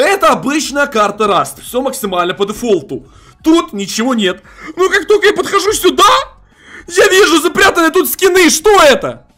Это обычная карта Раст. Все максимально по дефолту. Тут ничего нет. Но ну, как только я подхожу сюда, я вижу запрятанные тут скины. Что это?